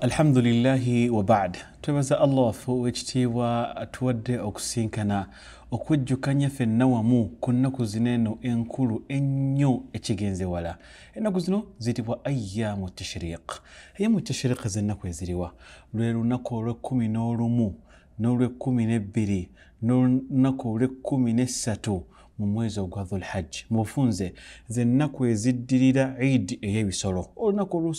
alhamdulilahi wabad twebaza allah waffe owekitiibwa tuwadde okusinkana okwejjukanya ffenna wamu ku nnaku zino eno enkulu ennyo ekigenzewala ennaku zino ziyitibwa ayamu tashriq ayamu tashriq zennaku eziriwa lwe lunaku olwekumi n'olumu n'olwekumi n'ebbiri n'olunaku olwekumi n'essatu mu mwezi ogwava lhajji mubufunze ze ennaku eziddirira idi ey'ebisolo olunaku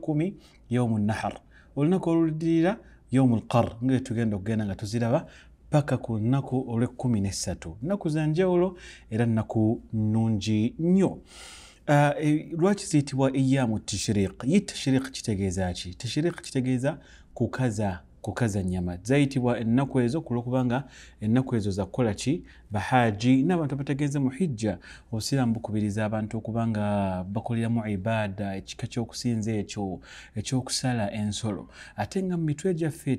kumi, yomu nahar olunaku oluddirira yomu lkar. Nge tugenda kugena nga tuzidava, paka ku Naku zanje ulo, edan naku nunji nyo. nnungi nnyo lwaki ziyitibwa iyaamu tashiriq ye tashiriq kitegeeza ki tashiriq kitegeeza kukaza kukaza nyama zayitibwa ennaku ezo kulwokubanga ennaku ezo zakukola ki bahaaji n'abantu abatagenze mu hijja obusiraamu bukubiriza abantu okubanga bakoleramu ibaada ekika ky'okusinza ekyo ekyokusala ensolo ate nga mu mitwe gyaffe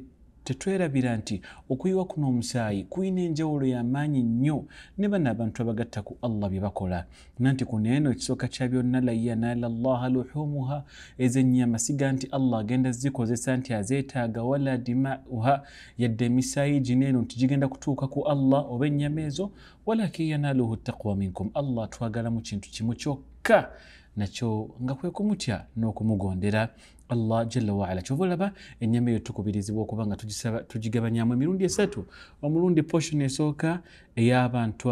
tetwerabira nti okuyiwa kuno omusaayi kuyina enjawulo yamaanyi nnyo ne bana abantu abagatta ku allah bye bakola nanti kuneeno ekisooka kya byonna layanaala llaha luhumuha ezenyama siga nti allah agenda zikozesa nti azeetaaga wala dimauha yadde emisaayi gineeno nti gigenda kutuuka ku allah oba ennyama ezo walakin yanaaluhu taqwa minkum allah atwagala mu kintu kimu kyokka nakyo nga kwekumutya n'okumugondera allah jallawaala kyovalaba enyama eyo tukubirizibwa okuba nga tugigabanyamu emirundi esatu omulundi portion esooka eyabantu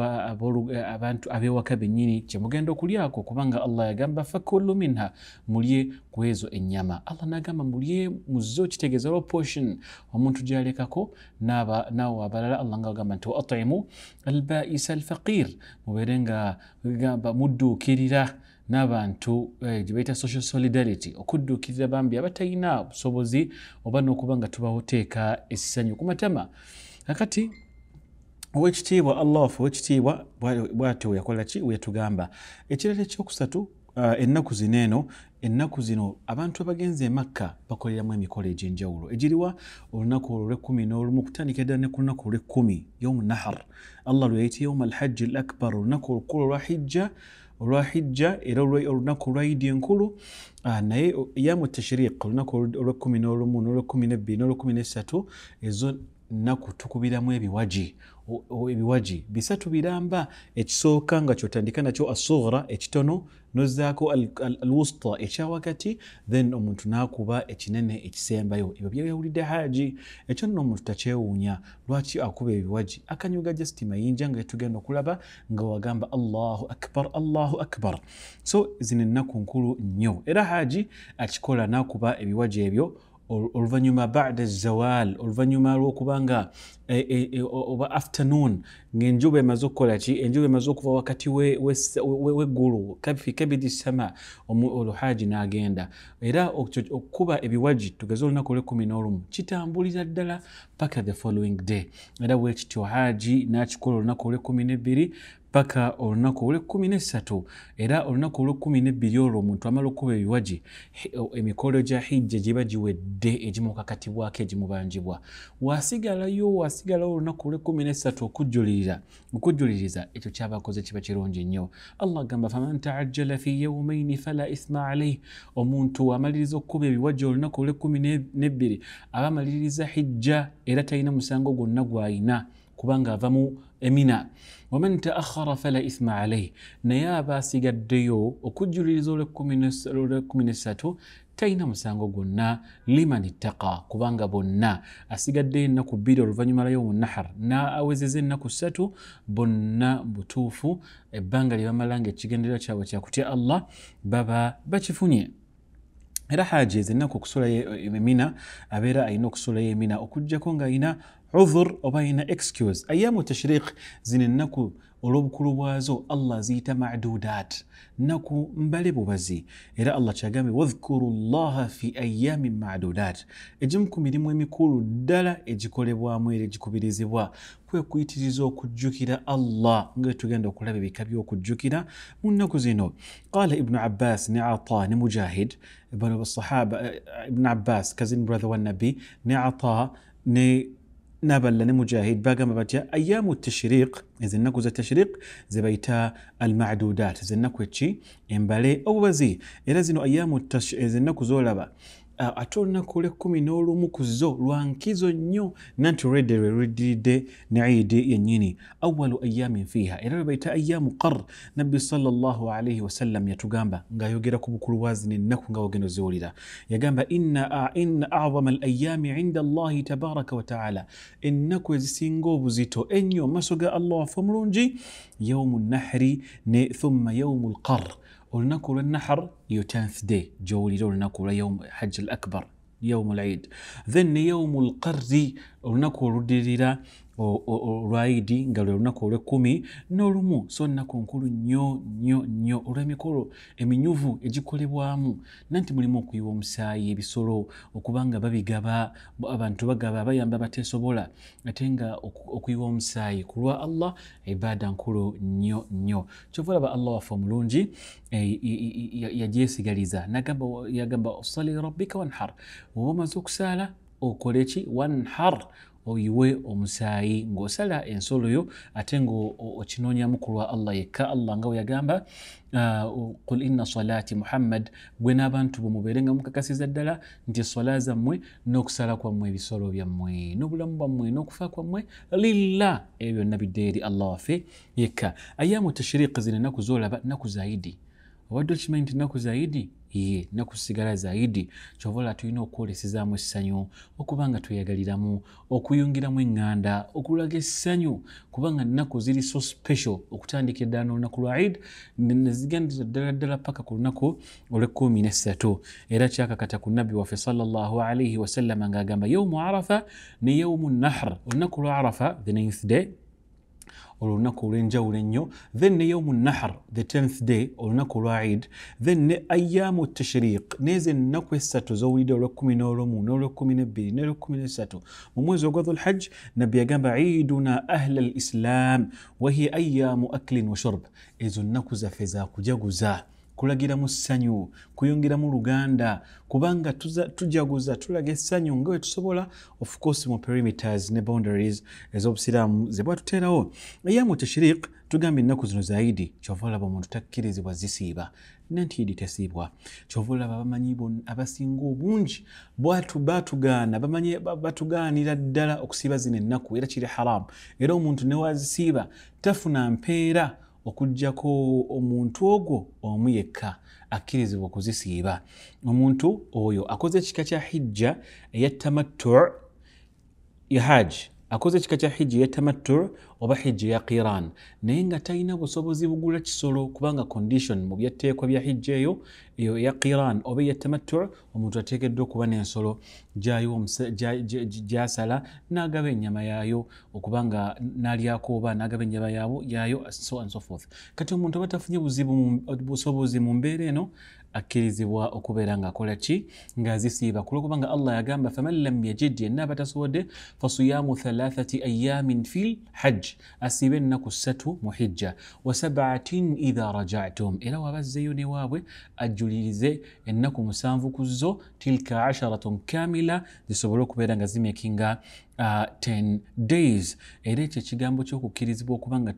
abewaka benyini kyemugenda okulyako kubanga allah yagamba fakulu minha mulye ku ezo enyama allah nagamba mulye muzo kitegeeza lwa portion omuntu gyalekako nawo abalala allah nga agamba nti waatimu albaisa alfaqir mubeere nga gamba mudduukirira n'abantu eh, gye baita social solidarity okudduukirira bambi abatalina busobozi oba n'okuba nga tubawoteeka esisanyu ku matama akati owekitiibwa allahwaffe owekitiibwa bwatyo weyakolaki weyatugamba ekirala ekyokusatu eh, ennaku zino eno ennaku zino abantu abagenzi emakka bakoleramu emikolo egyenjawulo egiriwa olunaku olwo lwekumi nolumu okutandika eddala ne ku lunaku olwekumi yomu nahar allah lweyaita youma alhajji lakbar olunaku olukulu olwa hijja olwa hijja era olunaku olwaidi enkulu ah, naye yamu tashriq olunaku olw1213 ezo nnaku tukubiramu ebiwaji ebiwagi bisatu biramba ekisooka nga kyotandika nakyo asugra ekitono nozaako alwusta ekyawakati then omuntu nakuba ekinene ekisembayo ebyo byeyawulidde haji ekyo nno omuntu takyewuunya lwaki akuba ebiwagi akanyuga jasti mayinja nga tugenda okulaba nga wagamba allahu akbar allahu akbar so zino ennaku nkulu nnyo era haji akikola nakuba ebiwagi ebyo oluvanyuma bada zawal oluvanyuma lwokuba nga e, e, e, oba afternoon ngaenjuba emaze okukola ki enjuba emaze okuva wakati weggulu fi kabidi sama oluhaji n'agenda era okukuba ebiwaji tugeze olunaku olwekumi n'olumu kitambulira ddala paka the following day era wekityo haji n'akikola olunaku olwekumi n'ebbiri paka olunaku olwekkumi nessatu era olunaku olwekkumi nebbiri olwo omuntu amala okuba ebiwagi emikolo gya hijja giba giwedde egimukakatibwako egimubanjibwa wasigalayo wasigalayo olunaku olwekkumi nessatu okujjulirira okujjuliriza ekyo kyabakoze kiba kirungi nnyo allah agamba faman taajala fi yaumaini fala ithma alaih omuntu amaliriza okukuba ebiwagi olunaku olwekkumi nebbiri aba amaliriza hijja era talina musango gwonna gwayina kubanga avamu emina waman taahara fala ithma alaihi naye aba asigaddeyo okujjuliriza olwekumi nesatu talina musango gwonna liman ttaqa kubanga bonna asigaddeyo ennaku bbiri oluvannyuma lwa yomu nahar naawezeza ennaku ssatu bonna butuufu ebbanga lye bamala nga ekigendera kyabwe kyakutya allah baba bakifunye era hajiezi ennaku okusulayo emina abeera ayina okusulayo emina okugjako ngaayina عذر وبين اكسكيوز ايام التشريق زين النكو ولوب كل وازو الله زيت معدودات نكو مبالي بوبزي إلى الله تشاقامي واذكروا الله في أيام معدودات إجمكم إذن مهمي كولو دالا إجيكولي بوا مويل إجيكو بديزي بوا كوي كويتي زيزو كجوكي دا الله نغي تغيان دو كلابي بكابي وكجوكي دا منكو زينو قال ابن عباس نعطى نمجاهد ابن الصحابة ابن عباس كزين براذو النبي نعطى ني نابل لنا مجاهد باقا ما باتيا أيام التشريق إذا نكو التشريق زي بيتا المعدودات إذا نكو تشي إمبالي أو بزي إذا زنو أيام التش إذا نكو زولبا ate olunaku olwekkumi n'olumu ku zo lwa nkizo nnyo nanti rede lwe luddiridde ne idi yennyini awalu ayamin fiiha era lwe bayita ayamu qar nabbi salaalaihi wasallam yatugamba ng'ayogera ku bukulu bwa zino ennaku nga wogendo ziwulira yagamba inna azama al ayami inda allahi tabaraka wa taala ennaku ezisinga obuzito ennyo mu maaso ga allah waffe omulungi yaumu nahri ne thumma yaumu lqar ولنأكل النحر يو يوتانث دي جو لنأكل يوم حج الأكبر يوم العيد ذن يوم القرد ولنأكل ديريلا olwaidi nga lwe lunaku olwekumi n'olumu so nnaku nkulu nnyo nnyo nnyo olw'emikolo eminyuvu egikolebwamu nanti mulimu okuyiwa omusaayi ebisolo okuba nga babigaba abantu bagaba bayamba abateesobola ate nga okuyiwa omusaayi ku lwa allah ibaada nkulu nnyo nnyo kyova olaba allah waffe omulungi eh, yagyesigaliza yagamba sali rabbika wanhar woba omaze okusaala okoleki wanhar oyiwe omusaayi ng'osala ensolo yo ate ngaokinoonyamu ku lwa allah yekka allah nga weyagamba ah, qul ina salaati muhammad gwe n'abantu bwe mubeere nga mukakasiza ddala nti esola zammwe n'okusala kwammwe ebisolo byammwe n'obulamu bwammwe n'okufa kwammwe lillah ebyo byonna bidde eri allah waffe yekka ayamu tashiriqi zino ennaku zolaba nnaku zaidi obadde okimanyi nti nnaku zaidi ye nakusigala zaidi kyobola tulina okwolesezaamu essanyu okuba nga tweyagaliramu okuyungiramu eŋŋanda okulaga essanyu kubanga nnaku ziri so special okutandikira ddala n'olunaku lwa id nezigendera ddala ddala paka ku lunaku olwekumi nessatu era kyakakata ku nabbi waffe salllahalaihi wasallama ng'agamba yaumu arafa ne yaumu nahr olunaku lwa arafa the 9th day olunaku olwenjawulo ennyo then ne yomu nahar the 10th day olunaku olwa eid then ne ayamu tashiriq nezo ennaku essatu z'owulidde olwekumi n'olwomu n'olwekumi nebbiri n'olwekumi nesatu mu mwezi ogwa dhulhajj nabbi yagamba iduna ahla lislam wahiya ayamu aklin wa shurb ezo nnaku zaffe zakujaguza kulagira mu ssanyu kuyungira mu luganda kubanga tujaguza tulaga essanyu nga we tusobola ofcourse mu perimeters ne boundaries ez'obusiraamu ze bwatuteerawo eya mutashiriik tugambye ennaku zino zaidi kyova olaba omuntu takkirizibwa zisiiba nantiidi tesiibwa kyova olaba abamanyi abasinga obungi batugaana bamanyi batugaanira ddala okusiiba zino ennaku era kiri haramu era omuntu newazisiiba tafuna mpeera okugyako omuntu ogwo omu yekka akkirizibwa okuzisiiba omuntu oyo akoze ekika kya hijja eya tamattu ya hajj akoze ekika kya hijja eyatamatur oba hijja eya qiran naye nga talina busobozi bugula kisolo kubanga condition mu byateekwa bya hijja eyo eyo eya qiran oba eyatamatur omuntu ateekeddwa okuba n'ensolo gyasala n'agaba ennyama yaayo okubanga n'alyako oba n'agaba ennyama yaayo so and so forth kati omuntu oba tafunye busobozi mu mbeera eno akkirizibwa okubeera ng'akola ki ng'azisiiba kulwokubanga allah yagamba faman lam yajid yenna aba tasobodde fasiyamu thalathati ayamin fil lhajj asiibe ennaku ssatu mu hijja wa sabaatin idha rajatum era wabazzeyo newaabwe ajjulirize ennaku musanvu ku zo tilka asharatun kamila zisobole okubeera nga zimekinga 10 uh, days era ekyo ekigambo kyokukkirizibwa okuba nga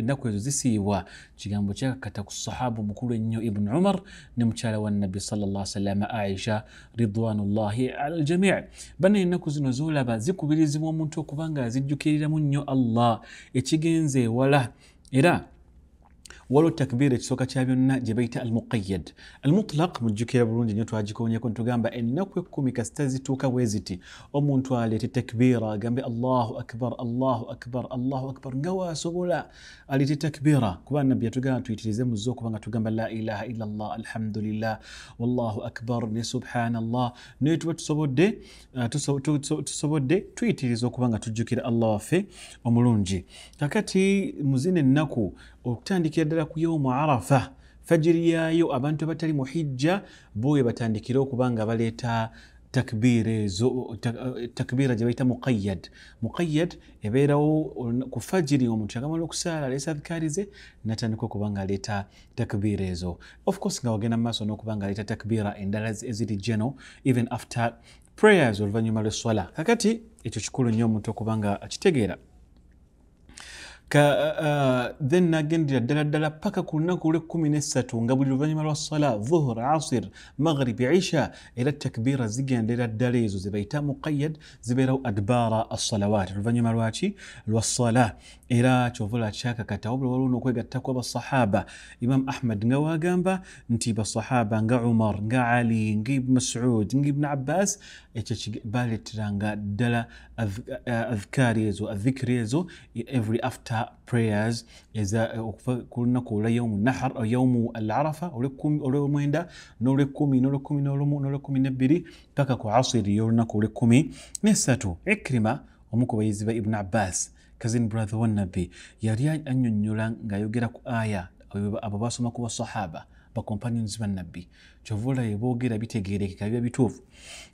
ennaku ezo zisiibwa kigambo kyakakata ku sahaba omukulu ennyo ibunu umar ne mukyala wa nabbi sallasalam aisha ridwanullahi ala aljamii bana ennaku zino zolaba zikubirizibwa omuntu okuba nga azijjukiriramu nnyo allah ekigenza ewala era ولو تكبير تسوكا تشابيونا جبيت المقيد المطلق مجيك يا برونج نيتو اجيكو ني كنتو غامبا انكو كومي كاستازي توكا ويزيتي امون تواليتي تكبيرا غامبي الله اكبر الله اكبر الله اكبر غوا سبولا اليتي تكبيرا كوبا النبي تو غان تويتي زيمو زوكو بانغا تو غامبا لا اله الا الله الحمد لله والله اكبر ني سبحان الله نيتو تسوبودي آه، تسوبودي تويتي زوكو بانغا تجيكير الله في امولونجي كاكاتي مزين النكو okutandikira ddala ku yoomu arafa fajiri yaayo abantu abatali muhijja booye batandikire okuba nga baleeta takbiira gye bayita muqayad muqayad ebeerawo ku fajiri omuntu yagamala okusaala aleesa adhikaari ze natandika okuba nga aleeta takbiira ezo of course nga wagenda mu maaso n'okuba nga aleeta takbiira endala eziri geno even after prayers oluvannyuma lweswala kakati ekyo kikulu nnyo omuntu okuba nga akitegeera ka then nagendera ddala ddala paka ku lunaku olw'ekkumi n'essatu nga buli luvannyuma lwa sala dhuhur asir maghribi isha era takbiira zigendera ddala ezo ze bayita muqayad zibeerawo adbaara assalawat oluvannyuma lwaki lwa sala era chovula chaka kyovula kyakakata wabula waliwo n'okwegattako abasahaba imam ahmad nga wagamba nti basahaba nga umar nga ali nga ibn masud nga ibn abbas echa ekyo baleeteranga dala adhikari ezo adhikiri ezo every after prayers eza okufa kuluna kula olwa yaumu nahar yaumu al arafa kumi kumi muenda olwomwenda n'olwekumi n'olwekumi n'olumu kumi nebbiri kaka kwa asiri yoruna kule kumi nesatu ikrima omu ku bayizi ba abbas cousin brother wa nabbi yali annyonnyola ng'ayogera ku aya abo basoma ku basahaba bacompanions bannabbi kyovaolaba ebogera bitegerekeka biba bituufu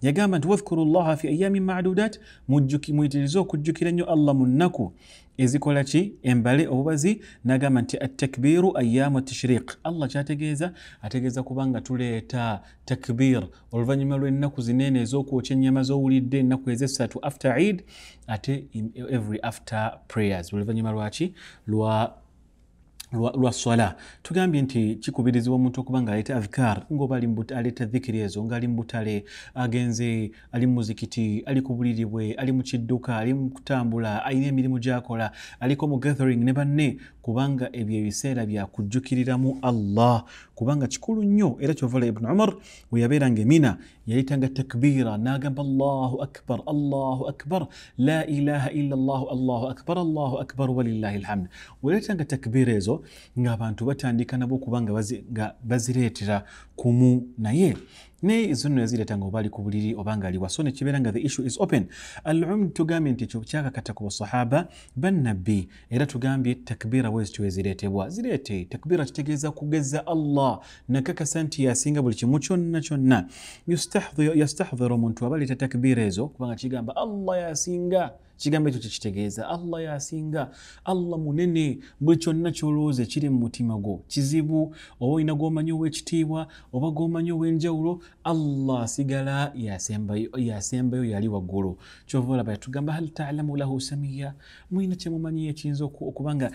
yagamba nti wadhkuru llaha fi ayamin madudat mwyitirize okujjukira nnyo allah mu nnaku ezikola ki embale obubazi nagamba nti atakbiru ayamu tishriq allah kyategeeza ategeeza kubanga tuleeta takbir oluvannyuma lw'ennaku zinene ez'okwokya ennyama z'owulidde ennaku ezesatu after id ate every after prayers oluvannyuma lwaki lwa lwa swala tugambye nti kikubirizibwa omuntu okuba ng'aleeta avikar ngaoba aleeta dhikiri ezo ngaali mu butale agenze ali mu muzikiti ali ku buliri bwe ali mu kidduka ali mu kutambula alina emirimu gy'akola aliko mu gathering ne banne kubanga ebyo ebiseera byakujjukiriramu allah kubanga kikulu nnyo era kyovala ibuni umar bwe yabeera ng'emina يا يعني تكبيرا تكبيرة ناقب الله أكبر الله أكبر لا إله إلا الله الله أكبر الله أكبر ولله الحمد وليتها تكبيرة زو nga bantu batandika nabo kubanga bazireetera kumu naye ne zino ezireeta ngaobaali ku buliri oba ngaali wa so nekibeera nga the issue is open alum tugambye nti kyakakata ku basahaba bannabbi era tugambye takbiira wezityo ezireetebwa zireete takbiira kitegeeza kugeza allah nakakasa nti yasinga buli kimu kyonna kyonna yastahdhira omuntu aba leeta takbiira ezo kubanga kigamba allah yasinga ya kigambo ekyo kyekitegeeza allah yasinga allah munene buli kyonna kyolowooza ekiri mu mutima gwo kizibu oba olina gwomanyi ow'ekitiibwa oba gwomanyi ow'enjawulo allah asigala yasembayo yali waggulu kyova olaba yatugamba hal talamu lahu samiya mulina kyemumanyiyo ekiyinza okuba nga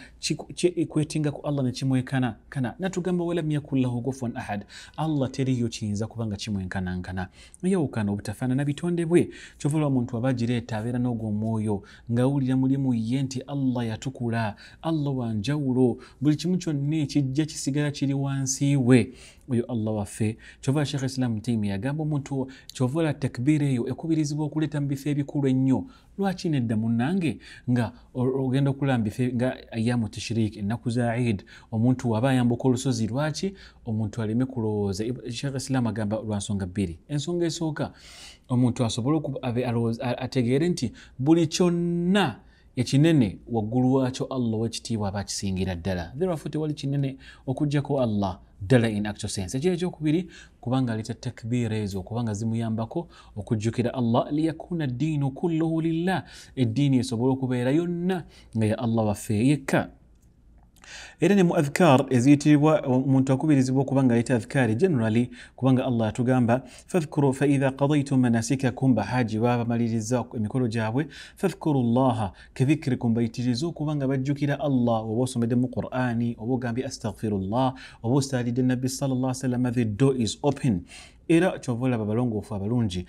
kwetingaku allah nekimwekana kana natugamba walam yakun lahu gufuwan ahad allah teriyo kiyinza kuba nga kimwenkanankana yawukana obutafaanana bitonde bwe kyova olaba omuntu aba agireeta abeera n'ogwo omwoyo ngawulira mulimu ye nti allah yatukula allah wanjawulo buli kimu kyonna ekijja kisigala kiri wansi we oyo allah waffe kyova shekh islam timi yagamba omuntu kyova ola takbiira eyo ekubirizibwa okuleeta mu bifo ebikulu ennyo lwaki nedda munange nga ogenda okulaba mubifo e, nga ayamu tishrik ennaku za id omuntu waba ayambuka olusozi lwaki omuntu aleme kulowooza shekh islam agamba lwansonga bbiri ensonga esooka omuntu asobole ategeere nti buli kyonna ekinene waggulu wakyo allah owekitiibwa aba akisingira ddala therefo tewali kinene okugjako allah ddala in actual sense ekiro ekyokubiri kubanga aleeta takbiira ezo okubanga zimuyambako okujjukira allah liyakuuna ddiinu kulluhu lillah eddiini esobole okubeera yonna nga ya allah waffe yekka era ne mu adhkar eziyitibwa omuntu akubirizibwa okuba nga adhkari generally kubanga allah atugamba fadhkuru faidha qadaitum manasikakum bahaji baba bamaliriza emikolo gyabwe fadhkuru llaha kedhikirikum bayitirize okuba nga bajjukira allah oba osomedde mu qur'ani oba ogambye astagfirullah oba osaalidde nabbi sallallahu alaihi wasallam the door is open era kyova olaba abalongoofu abalungi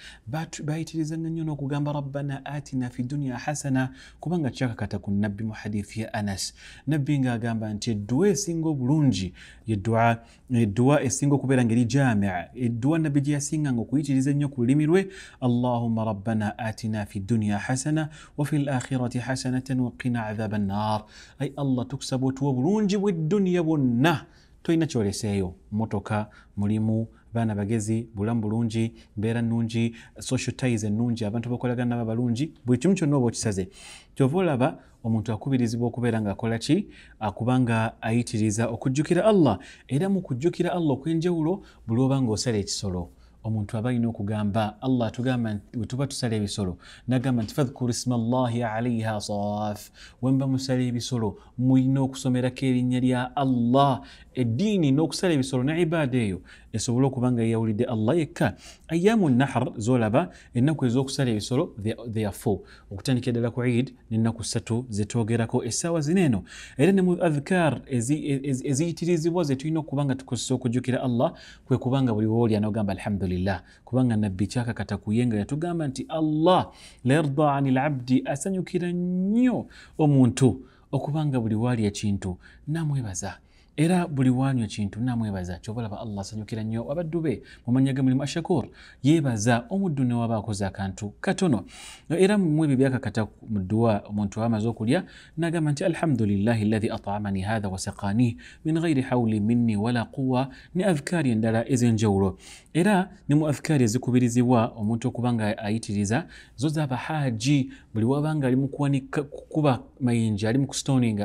bayitirizanga nnyo n'okugamba rabbana atina fi duniya hasana kubanga chaka kata ku nabbi muhadithi ya anas nabbi nga ng'agamba nti singo bulunji yedua edduwa esinga okubeera ngeri jamia edduwa nabbi gye singa okuyitiriza ennyo ku lulimi lwe allahuma rabbana atina fi duniya hasana wafi lakhirati hasanatan waqina adhaba annar ay allah tuksabu tukusaba otuwa obulungi bw'edduniya bwonna tolina kyoleseeyo motoka mulimu baana bagezi bulamu bulungi mbeera nungi social ties enungi abantu bakolagana nabo balungi buli kimu kyonna oba okisaze kyova olaba omuntu akubirizibwa okubeera ngaakola ki akubanga ayitiriza okujjukira allah era mu kujjukira allah okwenjawulo buli oba ngaosala ekisolo omuntu aba alina okugamba allah atugamba wetuba tusala ebisolo nagamba nti fadhkuru isma llahi alaiha saaf wemuba musala ebisolo mulina okusomerako erinnya lya allah eddiini n'okusala ebisolo ne ibaada eyo esobole okuba nga yeyawulidde allah yekka ayamu nahar zolaba ennaku ez'okusala ebisolo they are four okutandika eddala ku eid n'ennaku ssatu zetwogerako essaawa zino eno era ne mu adhikar eziyitirizibwa ze tulina okuba nga tukozesa okujjukira allah kwe kubanga buli wooli anoogamba alhamdulillah lillah kubanga nabbi kyakakata kuyenga yatugamba nti allah layarda ani labdi asanyukira nnyo omuntu okubanga buli waali ekintu namwebaza era buli wanywa kintu namwebaza ba allah asanyukira nnyo abaddu be mumanya mulimu ashakur yebaza omuddu newaba akoze akantu katono no era mwe bibyaka kata mudua omuntu amaze kulya nagamba nti alhamdulillahi alladhi atamani hadha wa saqani min ghairi hawli minni wala quwa ni adhikaari endala ez'enjawulo era ne mu adhikaari ezikubirizibwa omuntu okuba ayitiriza zo zaba haji buli wabanga nga ali mu kuba mayinja ali mu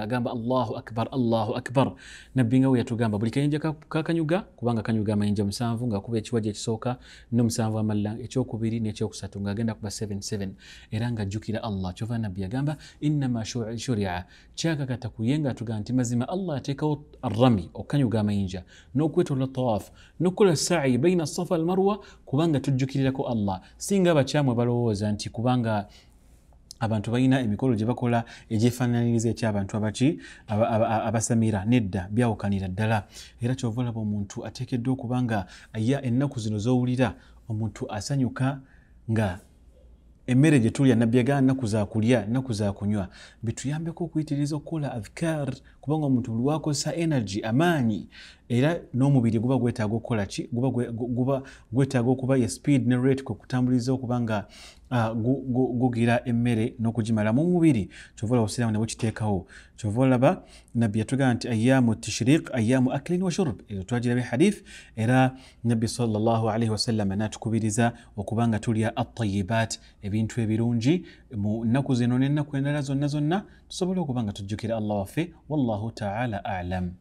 agamba allahu akbar allahu akbar nabbingawe yatugamba buli kayinja kakanyuga kubanga kanyuga amayinja musanvu ngaakuba ekiwaja ekisooka nomusanvu amalala ekyokubiri nekyokusatu ngaagenda kuba 77 era ngaajjukira allah kyova nabbi yagamba innama shuria ah, kyakakata kuye nga atuga nti mazima allah ateekawo arami okukanyuga amayinja n'okwetolola tawaf n'okukola sai baina safa almarwa kubanga tujjukirirako allah singa abakyamwe balowooza nti kubanga abantu balina emikolo gye bakola egyefaananyiriza ekyabantu abaki abasamira nedda byawukanira ddala era kyova olaba omuntu ateekeddwa okuba nga ya ennaku zino zowulira omuntu asanyuka nga emmere gye tulya nabbi agaa nnaku zakulya nnaku zakunywa bituyambeko okuyitiriza okukola adhikar kubanga omuntu buli wakozesa energy amaanyi era n'omubiri guba gwetaaga okukola ki guba gwetaaga okuba ye speed ne rate kwekutambuliza okuba nga gugira emmere n'okugimala mu mubiri kyova olaba obusiraamu nabwe kiteekawo kyova olaba nabbi yatugaa nti ayaamu tishriq ayaamu aklin wa shurub eyo twagira bihadif e era nabbi salllah alaihi wasallama naatukubiriza okuba nga tulya atayibat ebintu ebirungi mu nnaku zino n'ennaku endala zonna zonna tusobole okuba nga tujjukira allah waffe wallah والله تعالى أعلم